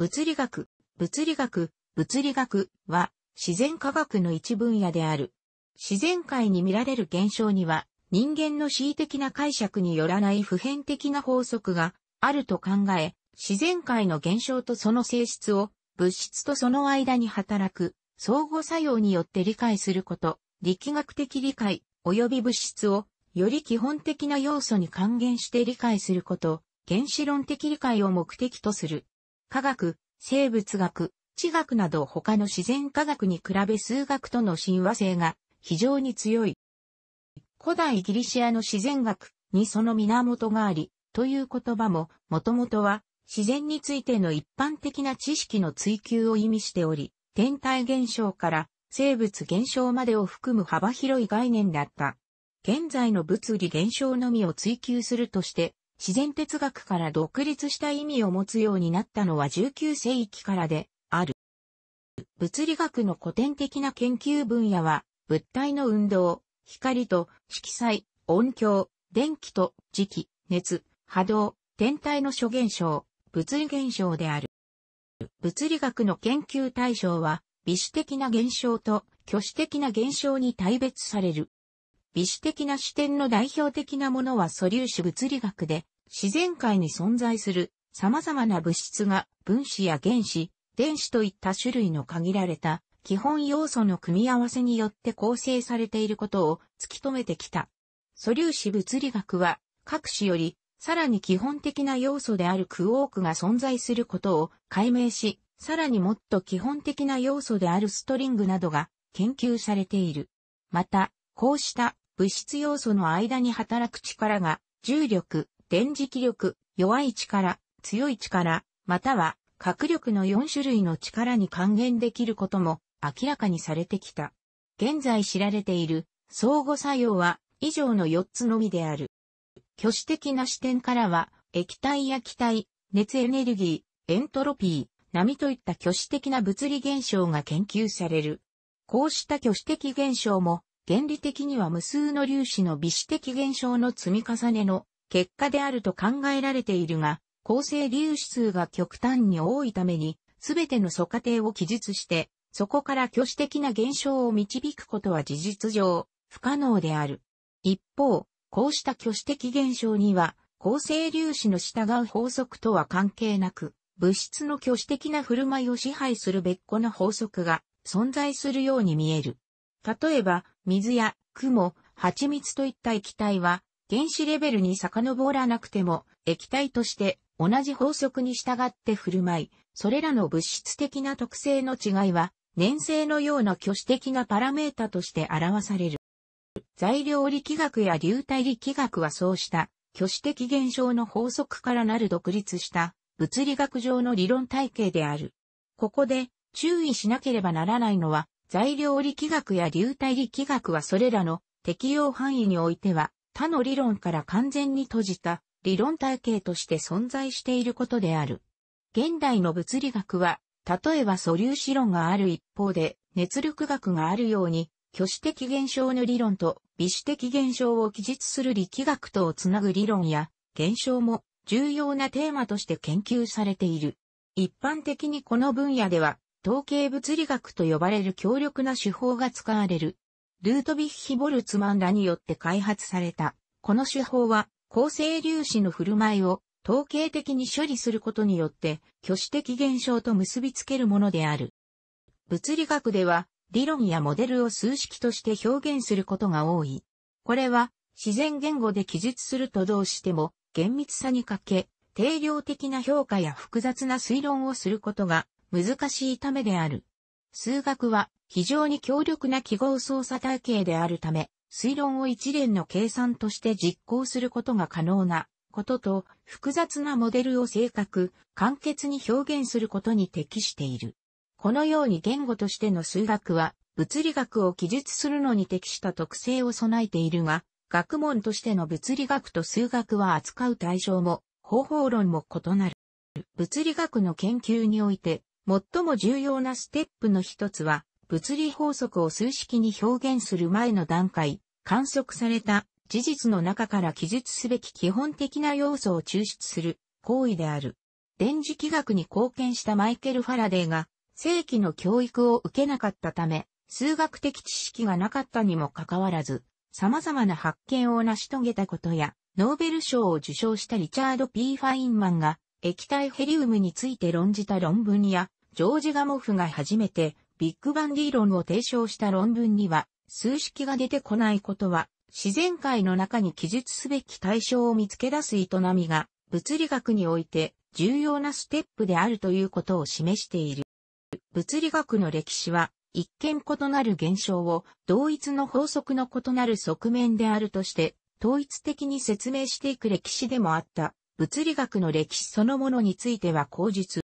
物理学、物理学、物理学は自然科学の一分野である。自然界に見られる現象には人間の恣意的な解釈によらない普遍的な法則があると考え、自然界の現象とその性質を物質とその間に働く相互作用によって理解すること、力学的理解及び物質をより基本的な要素に還元して理解すること、原子論的理解を目的とする。科学、生物学、地学など他の自然科学に比べ数学との親和性が非常に強い。古代ギリシアの自然学にその源があり、という言葉も、もともとは自然についての一般的な知識の追求を意味しており、天体現象から生物現象までを含む幅広い概念だった。現在の物理現象のみを追求するとして、自然哲学から独立した意味を持つようになったのは19世紀からである。物理学の古典的な研究分野は、物体の運動、光と色彩、音響、電気と磁気、熱、波動、天体の諸現象、物理現象である。物理学の研究対象は、微視的な現象と虚子的な現象に大別される。微視的な視点の代表的なものは素粒子物理学で、自然界に存在する様々な物質が分子や原子、電子といった種類の限られた基本要素の組み合わせによって構成されていることを突き止めてきた。素粒子物理学は各種よりさらに基本的な要素であるクオークが存在することを解明し、さらにもっと基本的な要素であるストリングなどが研究されている。また、こうした物質要素の間に働く力が重力、電磁気力、弱い力、強い力、または核力の4種類の力に還元できることも明らかにされてきた。現在知られている相互作用は以上の4つのみである。挙手的な視点からは液体や気体、熱エネルギー、エントロピー、波といった挙手的な物理現象が研究される。こうした挙手的現象も原理的には無数の粒子の微子的現象の積み重ねの結果であると考えられているが、構成粒子数が極端に多いために、すべての素過程を記述して、そこから挙手的な現象を導くことは事実上、不可能である。一方、こうした挙手的現象には、構成粒子の従う法則とは関係なく、物質の挙手的な振る舞いを支配する別個の法則が存在するように見える。例えば、水や雲、蜂蜜といった液体は、原子レベルに遡らなくても、液体として同じ法則に従って振る舞い、それらの物質的な特性の違いは、粘性のような挙手的なパラメータとして表される。材料力学や流体力学はそうした挙手的現象の法則からなる独立した物理学上の理論体系である。ここで注意しなければならないのは材料力学や流体力学はそれらの適用範囲においては他の理論から完全に閉じた理論体系として存在していることである。現代の物理学は、例えば素粒子論がある一方で、熱力学があるように、挙手的現象の理論と微子的現象を記述する力学とをつなぐ理論や、現象も重要なテーマとして研究されている。一般的にこの分野では、統計物理学と呼ばれる強力な手法が使われる。ルートビッヒ・ボルツマンらによって開発された。この手法は、構成粒子の振る舞いを統計的に処理することによって、挙手的現象と結びつけるものである。物理学では、理論やモデルを数式として表現することが多い。これは、自然言語で記述するとどうしても、厳密さに欠け、定量的な評価や複雑な推論をすることが難しいためである。数学は非常に強力な記号操作体系であるため、推論を一連の計算として実行することが可能なことと、複雑なモデルを正確、簡潔に表現することに適している。このように言語としての数学は、物理学を記述するのに適した特性を備えているが、学問としての物理学と数学は扱う対象も、方法論も異なる。物理学の研究において、最も重要なステップの一つは、物理法則を数式に表現する前の段階、観測された事実の中から記述すべき基本的な要素を抽出する行為である。電磁気学に貢献したマイケル・ファラデーが、正規の教育を受けなかったため、数学的知識がなかったにもかかわらず、様々な発見を成し遂げたことや、ノーベル賞を受賞したリチャード・ P・ ファインマンが、液体ヘリウムについて論じた論文や、ジョージ・ガモフが初めてビッグバン理論を提唱した論文には、数式が出てこないことは、自然界の中に記述すべき対象を見つけ出す営みが、物理学において重要なステップであるということを示している。物理学の歴史は、一見異なる現象を同一の法則の異なる側面であるとして、統一的に説明していく歴史でもあった。物理学の歴史そのものについては口述。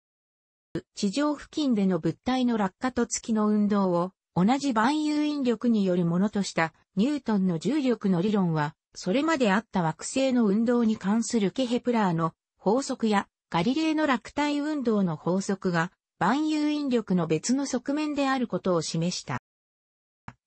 地上付近での物体の落下と月の運動を同じ万有引力によるものとしたニュートンの重力の理論は、それまであった惑星の運動に関するケヘプラーの法則やガリレーの落体運動の法則が万有引力の別の側面であることを示した。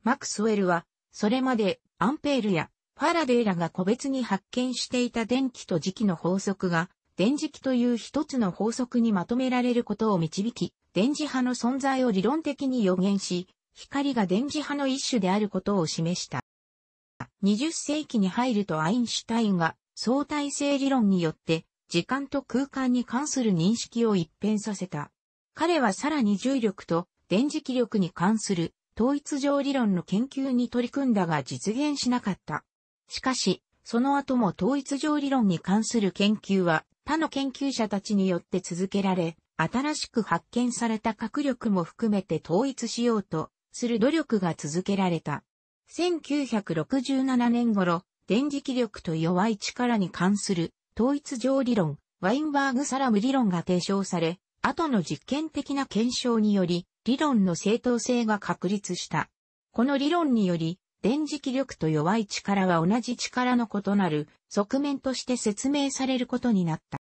マクスウェルは、それまでアンペールやファラデーらが個別に発見していた電気と磁気の法則が、電磁気という一つの法則にまとめられることを導き、電磁波の存在を理論的に予言し、光が電磁波の一種であることを示した。20世紀に入るとアインシュタインが相対性理論によって時間と空間に関する認識を一変させた。彼はさらに重力と電磁気力に関する統一上理論の研究に取り組んだが実現しなかった。しかし、その後も統一上理論に関する研究は他の研究者たちによって続けられ、新しく発見された核力も含めて統一しようとする努力が続けられた。1967年頃、電磁気力と弱い力に関する統一上理論、ワインバーグ・サラム理論が提唱され、後の実験的な検証により、理論の正当性が確立した。この理論により、電磁気力と弱い力は同じ力の異なる側面として説明されることになった。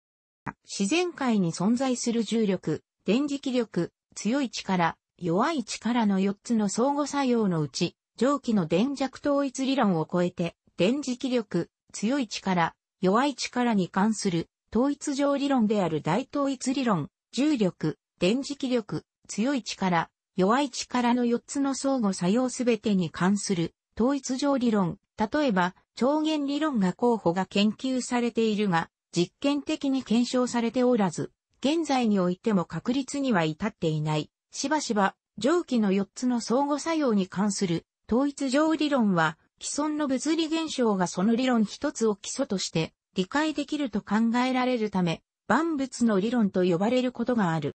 自然界に存在する重力、電磁気力、強い力、弱い力の4つの相互作用のうち、上記の電弱統一理論を超えて、電磁気力、強い力、弱い力に関する統一上理論である大統一理論、重力、電磁気力、強い力、弱い力の4つの相互作用すべてに関する統一上理論、例えば、超限理論が候補が研究されているが、実験的に検証されておらず、現在においても確率には至っていない。しばしば、上記の4つの相互作用に関する統一上理論は、既存の物理現象がその理論一つを基礎として理解できると考えられるため、万物の理論と呼ばれることがある。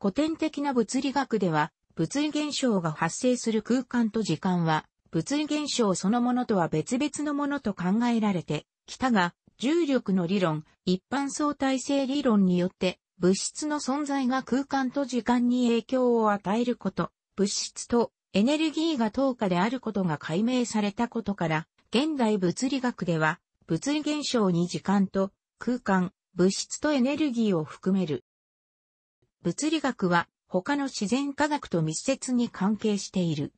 古典的な物理学では、物理現象が発生する空間と時間は、物理現象そのものとは別々のものと考えられてきたが、重力の理論、一般相対性理論によって、物質の存在が空間と時間に影響を与えること、物質とエネルギーが等価であることが解明されたことから、現代物理学では、物理現象に時間と空間、物質とエネルギーを含める。物理学は他の自然科学と密接に関係している。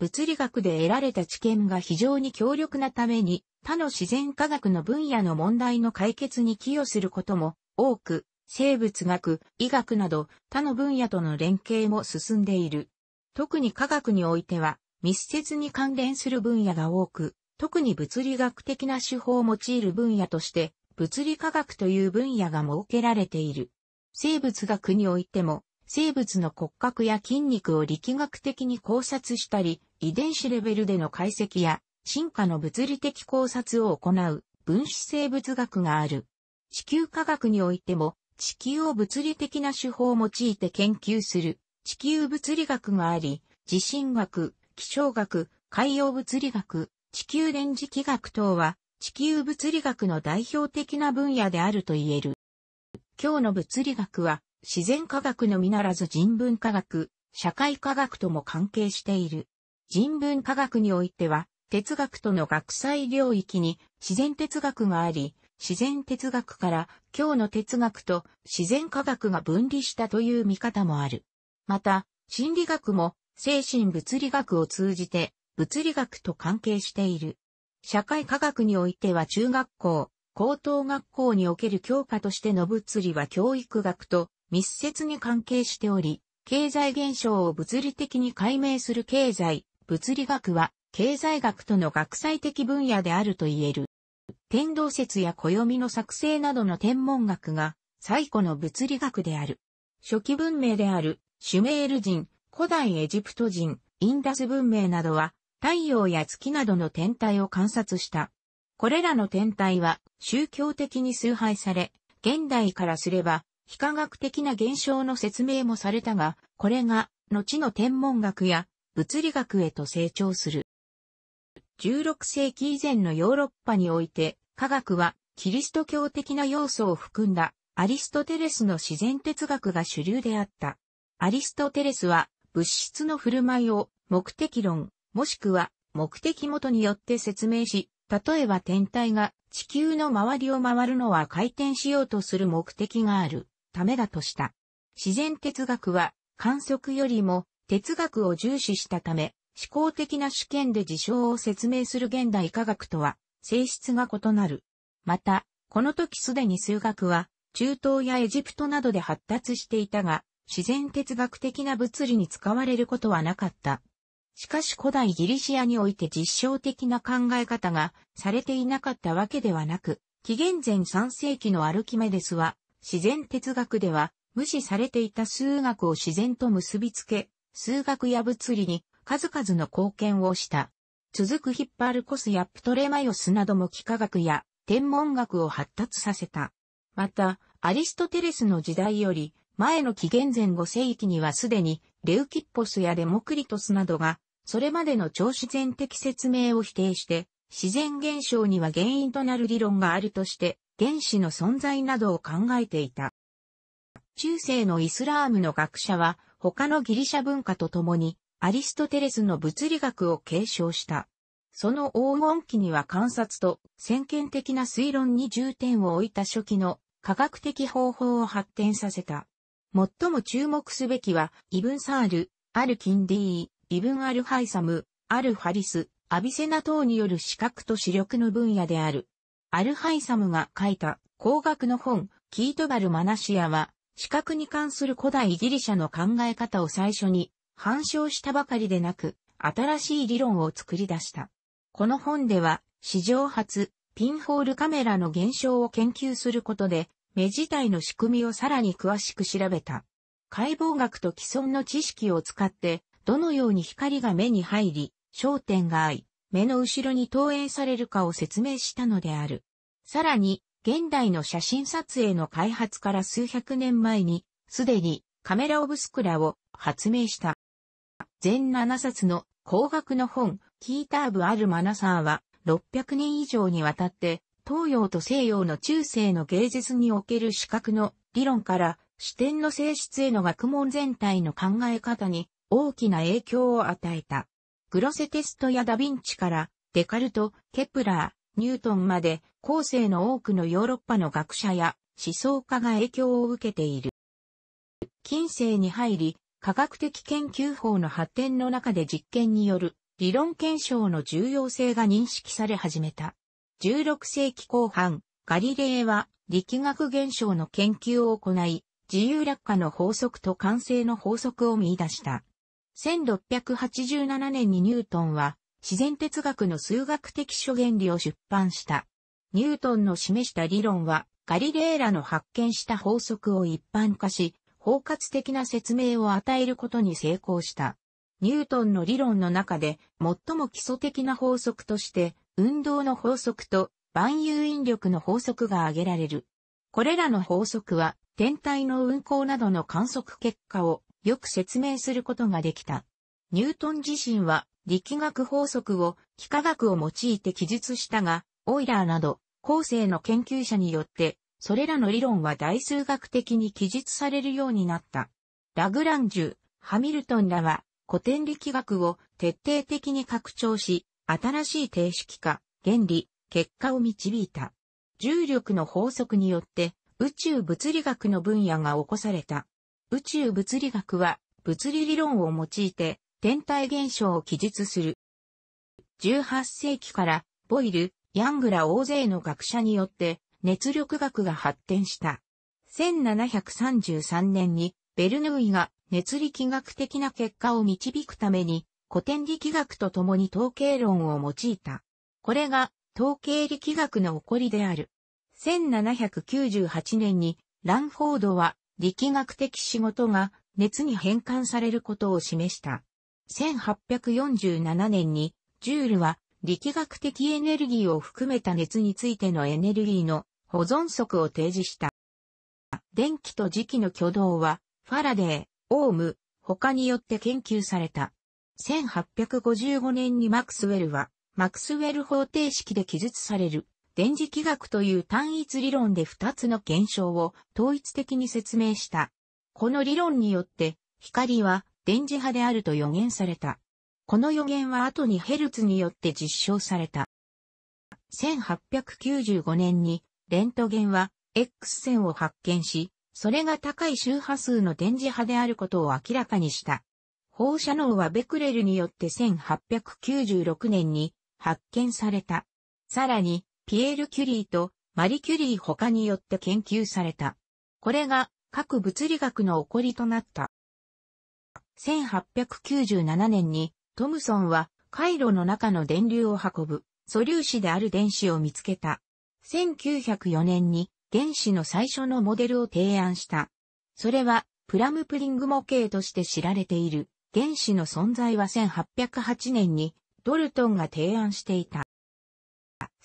物理学で得られた知見が非常に強力なために、他の自然科学の分野の問題の解決に寄与することも多く、生物学、医学など他の分野との連携も進んでいる。特に科学においては、密接に関連する分野が多く、特に物理学的な手法を用いる分野として、物理科学という分野が設けられている。生物学においても、生物の骨格や筋肉を力学的に考察したり、遺伝子レベルでの解析や進化の物理的考察を行う分子生物学がある。地球科学においても地球を物理的な手法を用いて研究する地球物理学があり、地震学、気象学、海洋物理学、地球電磁気学等は地球物理学の代表的な分野であると言える。今日の物理学は自然科学のみならず人文科学、社会科学とも関係している。人文科学においては、哲学との学際領域に自然哲学があり、自然哲学から今日の哲学と自然科学が分離したという見方もある。また、心理学も精神物理学を通じて物理学と関係している。社会科学においては中学校、高等学校における教科としての物理は教育学と密接に関係しており、経済現象を物理的に解明する経済、物理学は経済学との学際的分野であると言える。天動説や暦の作成などの天文学が最古の物理学である。初期文明であるシュメール人、古代エジプト人、インダス文明などは太陽や月などの天体を観察した。これらの天体は宗教的に崇拝され、現代からすれば非科学的な現象の説明もされたが、これが、後の天文学や物理学へと成長する。16世紀以前のヨーロッパにおいて、科学はキリスト教的な要素を含んだアリストテレスの自然哲学が主流であった。アリストテレスは物質の振る舞いを目的論、もしくは目的元によって説明し、例えば天体が地球の周りを回るのは回転しようとする目的がある。ためだとした。自然哲学は観測よりも哲学を重視したため、思考的な主権で事象を説明する現代科学とは性質が異なる。また、この時すでに数学は中東やエジプトなどで発達していたが、自然哲学的な物理に使われることはなかった。しかし古代ギリシアにおいて実証的な考え方がされていなかったわけではなく、紀元前3世紀のアルキメデスは自然哲学では、無視されていた数学を自然と結びつけ、数学や物理に数々の貢献をした。続くヒッパールコスやプトレマヨスなども幾何学や天文学を発達させた。また、アリストテレスの時代より前の紀元前5世紀にはすでにレウキッポスやデモクリトスなどがそれまでの超自然的説明を否定して自然現象には原因となる理論があるとして原子の存在などを考えていた。中世のイスラームの学者は他のギリシャ文化とともにアリストテレスの物理学を継承した。その黄金期には観察と先見的な推論に重点を置いた初期の科学的方法を発展させた。最も注目すべきは、イブンサール、アルキンディー、イブンアルハイサム、アルハリス、アビセナ等による視覚と視力の分野である。アルハイサムが書いた工学の本、キートバル・マナシアは、視覚に関する古代ギリシャの考え方を最初に反証したばかりでなく、新しい理論を作り出した。この本では、史上初、ピンホールカメラの現象を研究することで、目自体の仕組みをさらに詳しく調べた。解剖学と既存の知識を使って、どのように光が目に入り、焦点が合い、目の後ろに投影されるかを説明したのである。さらに、現代の写真撮影の開発から数百年前に、すでにカメラオブスクラを発明した。全7冊の高額の本、キーターブ・アル・マナサーは、600年以上にわたって、東洋と西洋の中世の芸術における視覚の理論から視点の性質への学問全体の考え方に大きな影響を与えた。グロセテストやダヴィンチからデカルト、ケプラー、ニュートンまで後世の多くのヨーロッパの学者や思想家が影響を受けている。近世に入り、科学的研究法の発展の中で実験による理論検証の重要性が認識され始めた。16世紀後半、ガリレーは力学現象の研究を行い、自由落下の法則と慣性の法則を見出した。1687年にニュートンは自然哲学の数学的諸原理を出版した。ニュートンの示した理論はガリレーラの発見した法則を一般化し、包括的な説明を与えることに成功した。ニュートンの理論の中で最も基礎的な法則として運動の法則と万有引力の法則が挙げられる。これらの法則は天体の運行などの観測結果をよく説明することができた。ニュートン自身は力学法則を幾何学を用いて記述したが、オイラーなど後世の研究者によって、それらの理論は大数学的に記述されるようになった。ラグランジュ、ハミルトンらは古典力学を徹底的に拡張し、新しい定式化、原理、結果を導いた。重力の法則によって宇宙物理学の分野が起こされた。宇宙物理学は物理理論を用いて天体現象を記述する。18世紀からボイル、ヤングら大勢の学者によって熱力学が発展した。1733年にベルヌーイが熱力学的な結果を導くために古典力学と共に統計論を用いた。これが統計力学の起こりである。1798年にランフォードは力学的仕事が熱に変換されることを示した。1847年に、ジュールは力学的エネルギーを含めた熱についてのエネルギーの保存則を提示した。電気と磁気の挙動は、ファラデー、オーム、他によって研究された。1855年にマクスウェルは、マクスウェル方程式で記述される電磁気学という単一理論で2つの現象を統一的に説明した。この理論によって、光は電磁波であると予言された。この予言は後にヘルツによって実証された。1895年に、レントゲンは X 線を発見し、それが高い周波数の電磁波であることを明らかにした。放射能はベクレルによって1896年に発見された。さらに、ピエール・キュリーとマリ・キュリー他によって研究された。これが各物理学の起こりとなった。1897年にトムソンは回路の中の電流を運ぶ素粒子である電子を見つけた。1904年に原子の最初のモデルを提案した。それはプラムプリング模型として知られている原子の存在は1808年にドルトンが提案していた。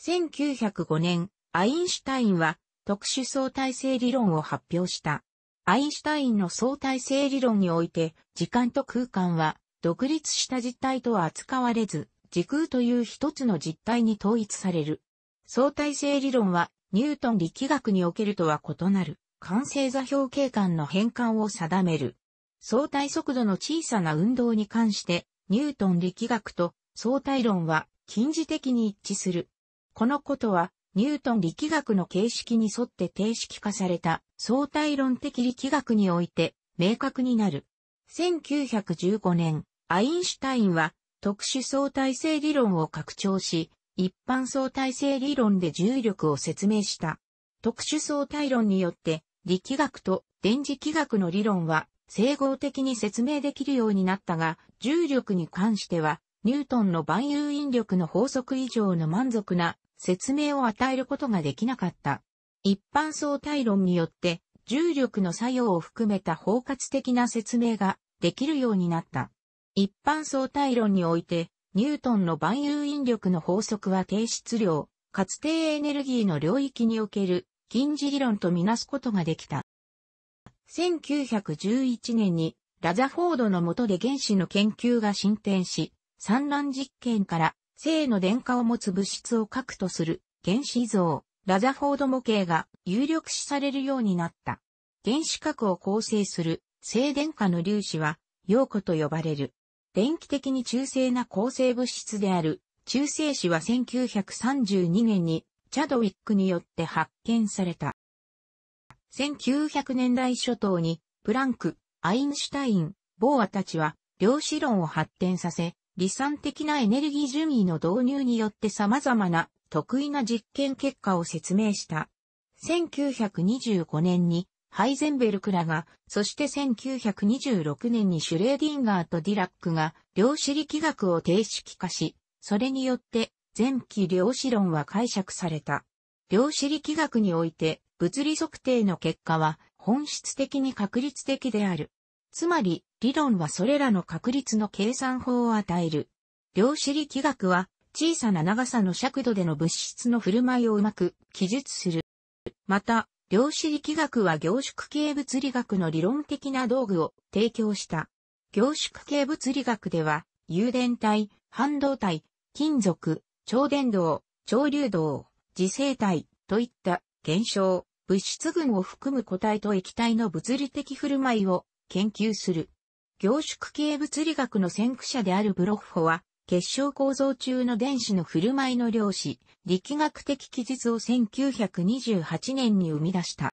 1905年、アインシュタインは特殊相対性理論を発表した。アインシュタインの相対性理論において、時間と空間は独立した実体とは扱われず、時空という一つの実体に統一される。相対性理論は、ニュートン力学におけるとは異なる、完成座標景観の変換を定める。相対速度の小さな運動に関して、ニュートン力学と相対論は近似的に一致する。このことは、ニュートン力学の形式に沿って定式化された相対論的力学において明確になる。1915年、アインシュタインは特殊相対性理論を拡張し、一般相対性理論で重力を説明した。特殊相対論によって力学と電磁気学の理論は整合的に説明できるようになったが、重力に関しては、ニュートンの万有引力の法則以上の満足な説明を与えることができなかった。一般相対論によって、重力の作用を含めた包括的な説明ができるようになった。一般相対論において、ニュートンの万有引力の法則は低質量、かつ低エネルギーの領域における近似理論とみなすことができた。1911年にラザフォードの下で原子の研究が進展し、産卵実験から正の電荷を持つ物質を核とする原子像、ラザフォード模型が有力視されるようになった。原子核を構成する正電荷の粒子は陽子と呼ばれる。電気的に中性な構成物質である中性子は1932年にチャドウィックによって発見された。1900年代初頭にプランク、アインシュタイン、ボーアたちは量子論を発展させ、理算的なエネルギー順位の導入によって様々な得意な実験結果を説明した。1925年にハイゼンベルクらが、そして1926年にシュレーディンガーとディラックが量子力学を定式化し、それによって前期量子論は解釈された。量子力学において物理測定の結果は本質的に確率的である。つまり、理論はそれらの確率の計算法を与える。量子力学は、小さな長さの尺度での物質の振る舞いをうまく記述する。また、量子力学は凝縮系物理学の理論的な道具を提供した。凝縮系物理学では、誘電体、半導体、金属、超電導、超流動、磁性体といった現象、物質群を含む個体と液体の物理的振る舞いを研究する。凝縮系物理学の先駆者であるブロッホは、結晶構造中の電子の振る舞いの量子、力学的記述を1928年に生み出した。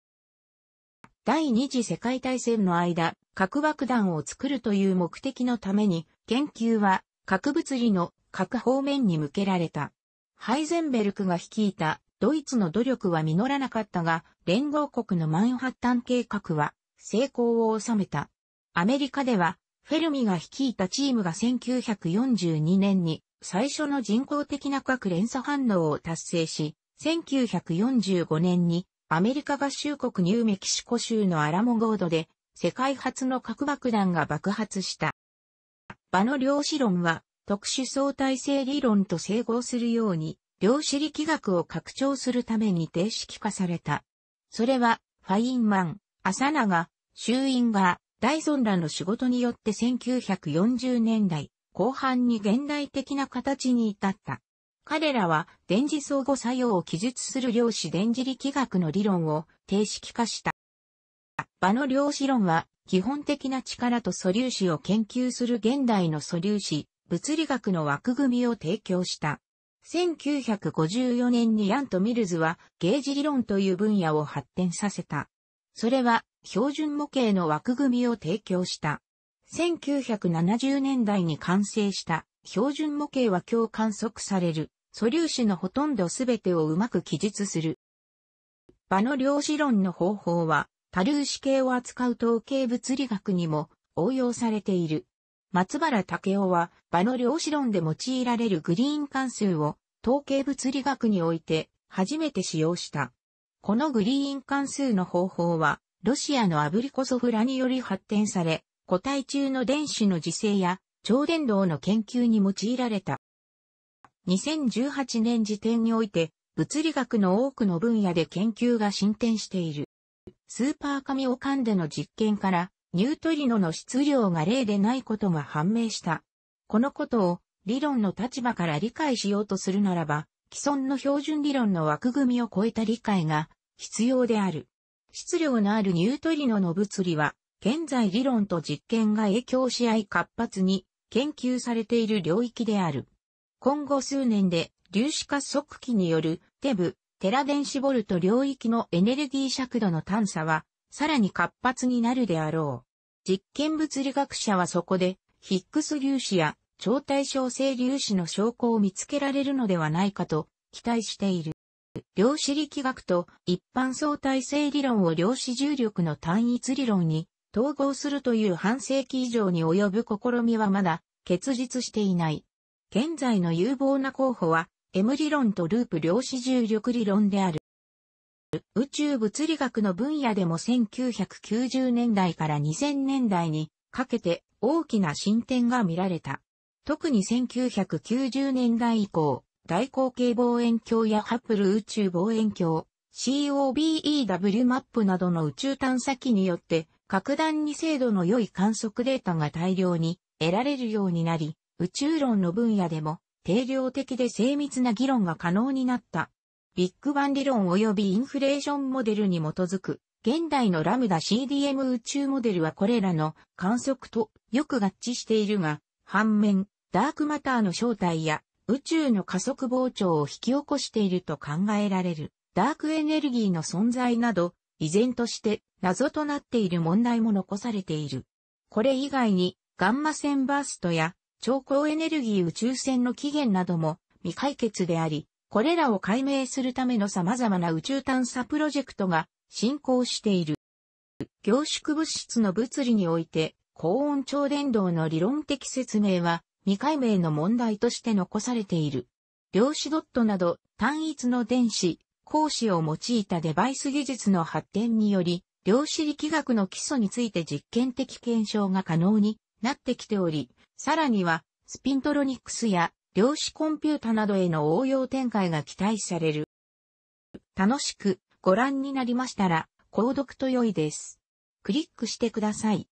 第二次世界大戦の間、核爆弾を作るという目的のために、研究は核物理の各方面に向けられた。ハイゼンベルクが率いたドイツの努力は実らなかったが、連合国のマンハッタン計画は成功を収めた。アメリカでは、フェルミが率いたチームが1942年に最初の人工的な核連鎖反応を達成し、1945年にアメリカ合衆国ニューメキシコ州のアラモゴードで世界初の核爆弾が爆発した。場の量子論は特殊相対性理論と整合するように量子力学を拡張するために定式化された。それはファインマン、アサナが衆院がダイソンらの仕事によって1940年代後半に現代的な形に至った。彼らは電磁相互作用を記述する量子電磁力学の理論を定式化した。場の量子論は基本的な力と素粒子を研究する現代の素粒子、物理学の枠組みを提供した。1954年にヤンとミルズはゲージ理論という分野を発展させた。それは標準模型の枠組みを提供した。1970年代に完成した標準模型は今日観測される素粒子のほとんどすべてをうまく記述する。場の量子論の方法は多粒子系を扱う統計物理学にも応用されている。松原武雄は場の量子論で用いられるグリーン関数を統計物理学において初めて使用した。このグリーン関数の方法は、ロシアのアブリコソフラにより発展され、個体中の電子の自生や超電導の研究に用いられた。2018年時点において、物理学の多くの分野で研究が進展している。スーパーカミオカンでの実験から、ニュートリノの質量が0でないことが判明した。このことを理論の立場から理解しようとするならば、既存の標準理論の枠組みを超えた理解が必要である。質量のあるニュートリノの物理は、現在理論と実験が影響し合い活発に研究されている領域である。今後数年で粒子加速器によるテブ、テラ電子ボルト領域のエネルギー尺度の探査は、さらに活発になるであろう。実験物理学者はそこで、ヒックス粒子や超対称性粒子の証拠を見つけられるのではないかと期待している。量子力学と一般相対性理論を量子重力の単一理論に統合するという半世紀以上に及ぶ試みはまだ結実していない。現在の有望な候補は M 理論とループ量子重力理論である。宇宙物理学の分野でも1990年代から2000年代にかけて大きな進展が見られた。特に1990年代以降、大口径望遠鏡やハッブル宇宙望遠鏡、COBEW マップなどの宇宙探査機によって、格段に精度の良い観測データが大量に得られるようになり、宇宙論の分野でも定量的で精密な議論が可能になった。ビッグバン理論及びインフレーションモデルに基づく現代のラムダ CDM 宇宙モデルはこれらの観測とよく合致しているが、反面、ダークマターの正体や宇宙の加速膨張を引き起こしていると考えられるダークエネルギーの存在など、依然として謎となっている問題も残されている。これ以外に、ガンマ線バーストや超高エネルギー宇宙船の起源なども未解決であり、これらを解明するための様々な宇宙探査プロジェクトが進行している。凝縮物質の物理において、高温超伝導の理論的説明は未解明の問題として残されている。量子ドットなど単一の電子、光子を用いたデバイス技術の発展により、量子力学の基礎について実験的検証が可能になってきており、さらには、スピントロニクスや量子コンピュータなどへの応用展開が期待される。楽しくご覧になりましたら、購読と良いです。クリックしてください。